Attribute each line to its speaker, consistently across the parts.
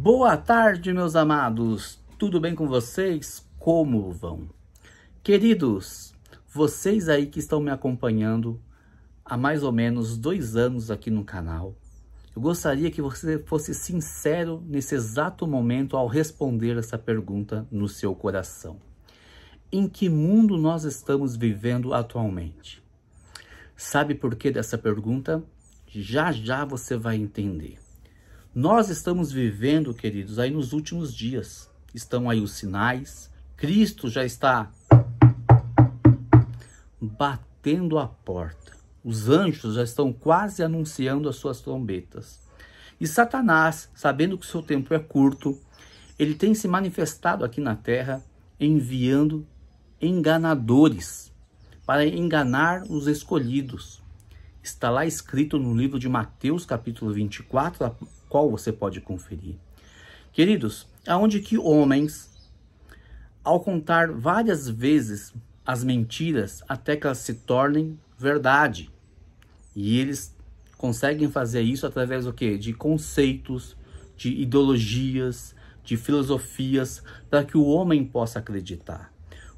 Speaker 1: Boa tarde, meus amados. Tudo bem com vocês? Como vão? Queridos, vocês aí que estão me acompanhando há mais ou menos dois anos aqui no canal, eu gostaria que você fosse sincero nesse exato momento ao responder essa pergunta no seu coração. Em que mundo nós estamos vivendo atualmente? Sabe por que dessa pergunta? Já já você vai entender. Nós estamos vivendo, queridos, aí nos últimos dias. Estão aí os sinais. Cristo já está batendo a porta. Os anjos já estão quase anunciando as suas trombetas. E Satanás, sabendo que o seu tempo é curto, ele tem se manifestado aqui na terra enviando enganadores para enganar os escolhidos. Está lá escrito no livro de Mateus, capítulo 24, qual você pode conferir. Queridos, aonde que homens, ao contar várias vezes as mentiras até que elas se tornem verdade, e eles conseguem fazer isso através do quê? De conceitos, de ideologias, de filosofias, para que o homem possa acreditar.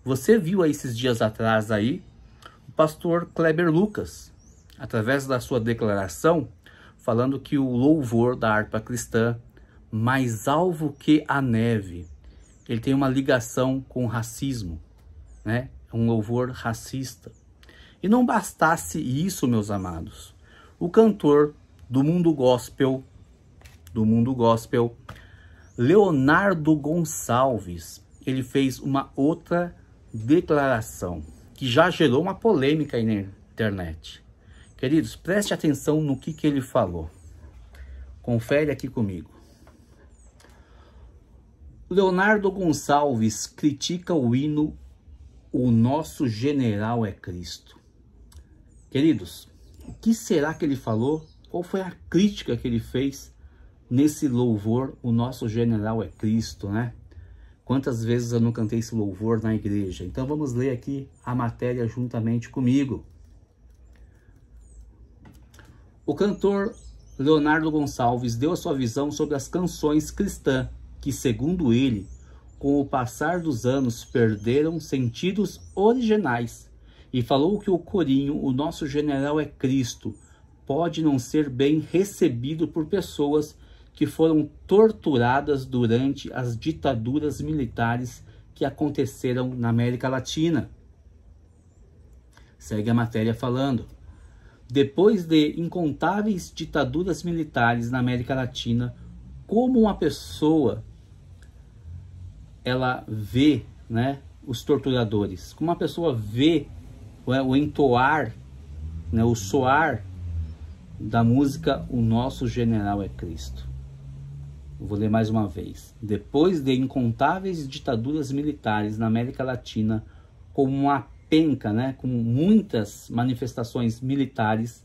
Speaker 1: Você viu aí esses dias atrás aí o pastor Kleber Lucas, através da sua declaração, falando que o louvor da harpa cristã, mais alvo que a neve, ele tem uma ligação com o racismo, né? É um louvor racista. E não bastasse isso, meus amados, o cantor do mundo gospel, do mundo gospel, Leonardo Gonçalves, ele fez uma outra declaração que já gerou uma polêmica aí na internet. Queridos, preste atenção no que, que ele falou. Confere aqui comigo. Leonardo Gonçalves critica o hino O Nosso General é Cristo. Queridos, o que será que ele falou? Qual foi a crítica que ele fez nesse louvor O Nosso General é Cristo, né? Quantas vezes eu não cantei esse louvor na igreja? Então vamos ler aqui a matéria juntamente comigo. O cantor Leonardo Gonçalves deu a sua visão sobre as canções cristã, que, segundo ele, com o passar dos anos perderam sentidos originais, e falou que o corinho, o nosso general é Cristo, pode não ser bem recebido por pessoas que foram torturadas durante as ditaduras militares que aconteceram na América Latina. Segue a matéria falando. Depois de incontáveis ditaduras militares na América Latina, como uma pessoa ela vê, né, os torturadores? Como uma pessoa vê né, o entoar, né, o soar da música O Nosso General é Cristo? Vou ler mais uma vez. Depois de incontáveis ditaduras militares na América Latina, como uma penca, né, com muitas manifestações militares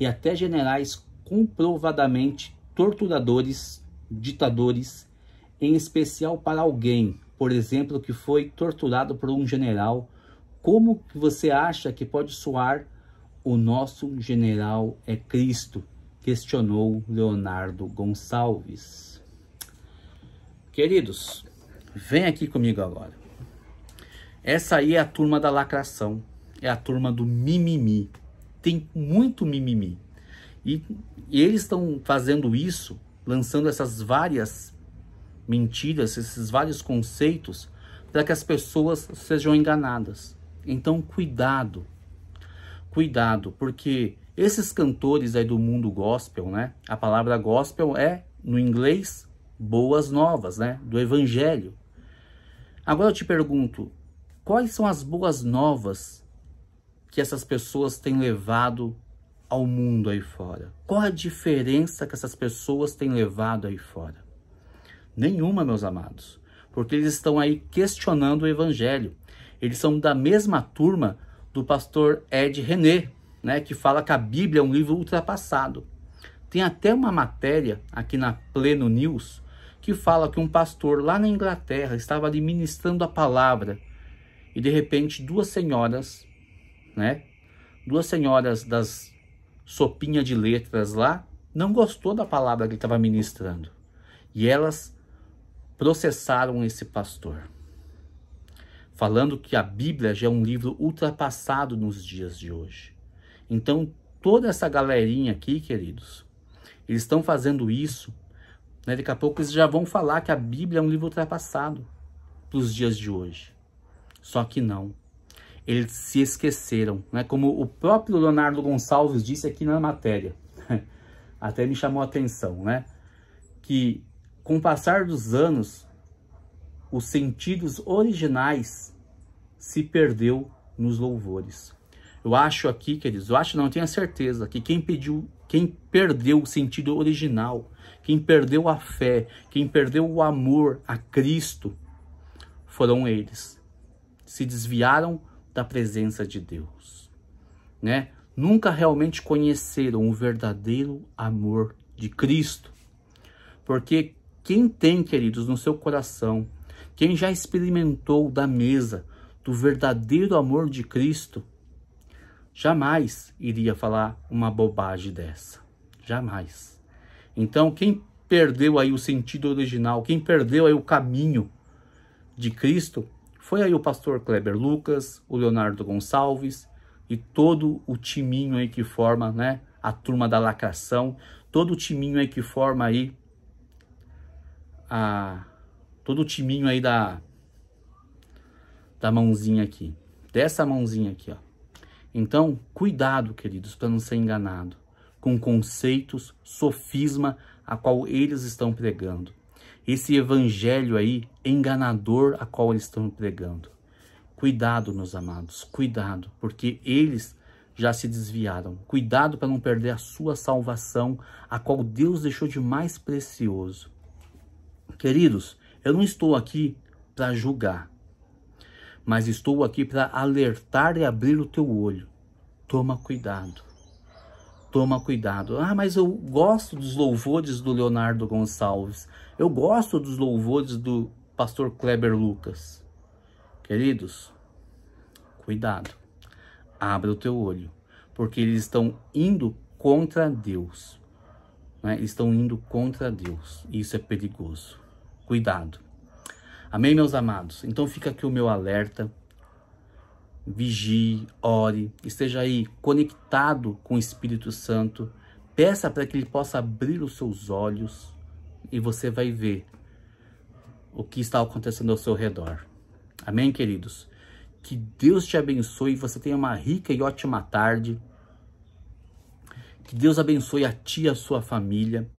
Speaker 1: e até generais comprovadamente torturadores, ditadores, em especial para alguém, por exemplo, que foi torturado por um general, como que você acha que pode soar o nosso general é Cristo? Questionou Leonardo Gonçalves. Queridos, vem aqui comigo agora. Essa aí é a turma da lacração, é a turma do mimimi. Tem muito mimimi. E, e eles estão fazendo isso, lançando essas várias mentiras, esses vários conceitos, para que as pessoas sejam enganadas. Então, cuidado, cuidado, porque esses cantores aí do mundo gospel, né? A palavra gospel é, no inglês, boas novas, né? Do evangelho. Agora eu te pergunto, Quais são as boas novas que essas pessoas têm levado ao mundo aí fora? Qual a diferença que essas pessoas têm levado aí fora? Nenhuma, meus amados, porque eles estão aí questionando o evangelho. Eles são da mesma turma do pastor Ed René, né, que fala que a Bíblia é um livro ultrapassado. Tem até uma matéria aqui na Pleno News que fala que um pastor lá na Inglaterra estava ali ministrando a palavra e de repente duas senhoras, né? Duas senhoras das sopinha de letras lá não gostou da palavra que ele estava ministrando e elas processaram esse pastor, falando que a Bíblia já é um livro ultrapassado nos dias de hoje. Então toda essa galerinha aqui, queridos, eles estão fazendo isso. Né? Daqui a pouco eles já vão falar que a Bíblia é um livro ultrapassado para os dias de hoje. Só que não. Eles se esqueceram, né? Como o próprio Leonardo Gonçalves disse aqui na matéria. Até me chamou a atenção, né? Que com o passar dos anos, os sentidos originais se perdeu nos louvores. Eu acho aqui, queridos, eu acho não, eu tenho a certeza que quem pediu, quem perdeu o sentido original, quem perdeu a fé, quem perdeu o amor a Cristo, foram eles se desviaram da presença de Deus, né? Nunca realmente conheceram o verdadeiro amor de Cristo. Porque quem tem, queridos, no seu coração, quem já experimentou da mesa do verdadeiro amor de Cristo, jamais iria falar uma bobagem dessa. Jamais. Então, quem perdeu aí o sentido original, quem perdeu aí o caminho de Cristo, foi aí o pastor Kleber Lucas, o Leonardo Gonçalves e todo o timinho aí que forma, né? A turma da lacração, todo o timinho aí que forma aí a todo o timinho aí da da mãozinha aqui, dessa mãozinha aqui, ó. Então, cuidado, queridos, para não ser enganado com conceitos, sofisma a qual eles estão pregando. Esse evangelho aí enganador a qual eles estão pregando. Cuidado, meus amados, cuidado, porque eles já se desviaram. Cuidado para não perder a sua salvação, a qual Deus deixou de mais precioso. Queridos, eu não estou aqui para julgar, mas estou aqui para alertar e abrir o teu olho. Toma cuidado toma cuidado. Ah, mas eu gosto dos louvores do Leonardo Gonçalves. Eu gosto dos louvores do pastor Kleber Lucas. Queridos, cuidado. Abra o teu olho, porque eles estão indo contra Deus. Né? Eles estão indo contra Deus. Isso é perigoso. Cuidado. Amém, meus amados? Então fica aqui o meu alerta vigie, ore, esteja aí conectado com o Espírito Santo, peça para que ele possa abrir os seus olhos e você vai ver o que está acontecendo ao seu redor. Amém, queridos? Que Deus te abençoe, você tenha uma rica e ótima tarde. Que Deus abençoe a ti e a sua família.